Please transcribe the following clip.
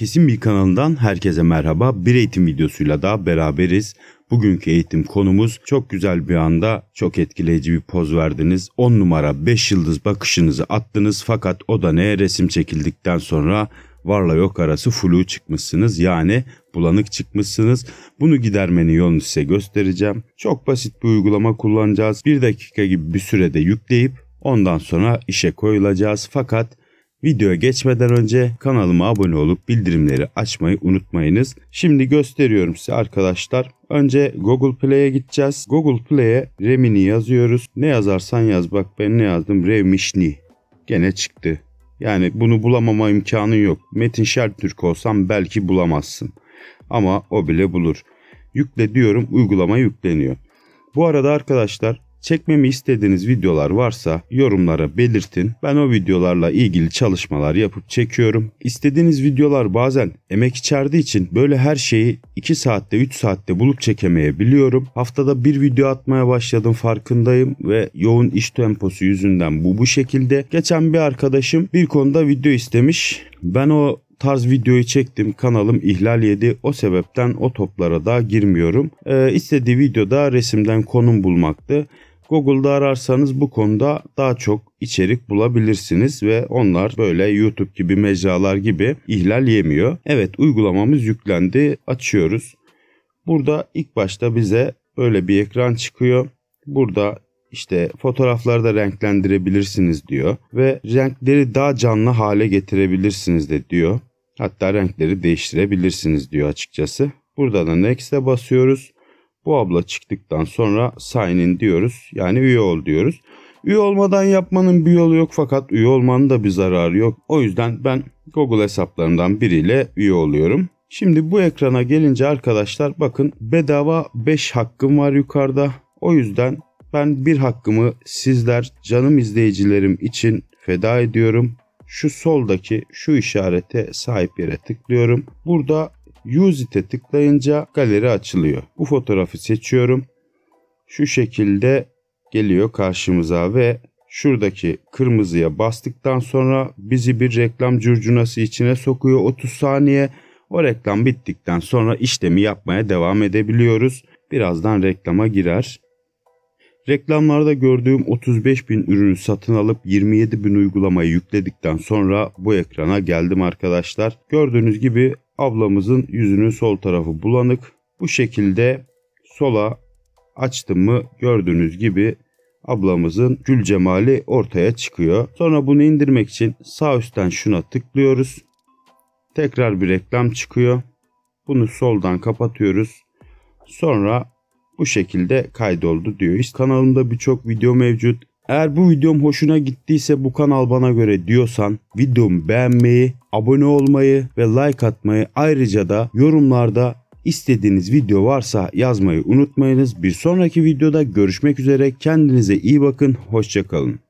Kesin bir kanalından herkese merhaba. Bir eğitim videosuyla da beraberiz. Bugünkü eğitim konumuz çok güzel bir anda çok etkileyici bir poz verdiniz. 10 numara 5 yıldız bakışınızı attınız fakat o da ne resim çekildikten sonra varla yok arası flu çıkmışsınız. Yani bulanık çıkmışsınız. Bunu gidermenin yolunu size göstereceğim. Çok basit bir uygulama kullanacağız. 1 dakika gibi bir sürede yükleyip ondan sonra işe koyulacağız. Fakat Videoya geçmeden önce kanalıma abone olup bildirimleri açmayı unutmayınız. Şimdi gösteriyorum size arkadaşlar. Önce Google Play'e gideceğiz. Google Play'e Remini yazıyoruz. Ne yazarsan yaz bak ben ne yazdım Remişni. Gene çıktı. Yani bunu bulamama imkanın yok. Metin Türk olsam belki bulamazsın. Ama o bile bulur. Yükle diyorum uygulama yükleniyor. Bu arada arkadaşlar Çekmemi istediğiniz videolar varsa yorumlara belirtin. Ben o videolarla ilgili çalışmalar yapıp çekiyorum. İstediğiniz videolar bazen emek içerdiği için böyle her şeyi 2 saatte 3 saatte bulup çekemeyebiliyorum. Haftada bir video atmaya başladım farkındayım ve yoğun iş temposu yüzünden bu bu şekilde. Geçen bir arkadaşım bir konuda video istemiş. Ben o tarz videoyu çektim. Kanalım ihlal yedi. O sebepten o toplara da girmiyorum. Ee, istediği videoda resimden konum bulmaktı. Google'da ararsanız bu konuda daha çok içerik bulabilirsiniz ve onlar böyle YouTube gibi mecralar gibi ihlal yemiyor. Evet uygulamamız yüklendi. Açıyoruz. Burada ilk başta bize böyle bir ekran çıkıyor. Burada işte fotoğrafları da renklendirebilirsiniz diyor ve renkleri daha canlı hale getirebilirsiniz de diyor. Hatta renkleri değiştirebilirsiniz diyor açıkçası. Burada da Next'e basıyoruz. Bu abla çıktıktan sonra sign in diyoruz. Yani üye ol diyoruz. Üye olmadan yapmanın bir yolu yok fakat üye olmanın da bir zararı yok. O yüzden ben Google hesaplarından biriyle üye oluyorum. Şimdi bu ekrana gelince arkadaşlar bakın bedava 5 hakkım var yukarıda. O yüzden ben bir hakkımı sizler canım izleyicilerim için feda ediyorum. Şu soldaki şu işarete sahip yere tıklıyorum. Burada Use it'e tıklayınca galeri açılıyor. Bu fotoğrafı seçiyorum. Şu şekilde geliyor karşımıza ve şuradaki kırmızıya bastıktan sonra bizi bir reklam curcunası içine sokuyor 30 saniye. O reklam bittikten sonra işlemi yapmaya devam edebiliyoruz. Birazdan reklama girer. Reklamlarda gördüğüm 35 bin ürünü satın alıp 27 bin uygulamayı yükledikten sonra bu ekrana geldim arkadaşlar. Gördüğünüz gibi ablamızın yüzünün sol tarafı bulanık. Bu şekilde sola açtım mı gördüğünüz gibi ablamızın gül cemali ortaya çıkıyor. Sonra bunu indirmek için sağ üstten şuna tıklıyoruz. Tekrar bir reklam çıkıyor. Bunu soldan kapatıyoruz. Sonra bu şekilde kaydoldu diyor. İşte kanalımda birçok video mevcut. Eğer bu videom hoşuna gittiyse bu kanal bana göre diyorsan videomu beğenmeyi, abone olmayı ve like atmayı ayrıca da yorumlarda istediğiniz video varsa yazmayı unutmayınız. Bir sonraki videoda görüşmek üzere kendinize iyi bakın hoşçakalın.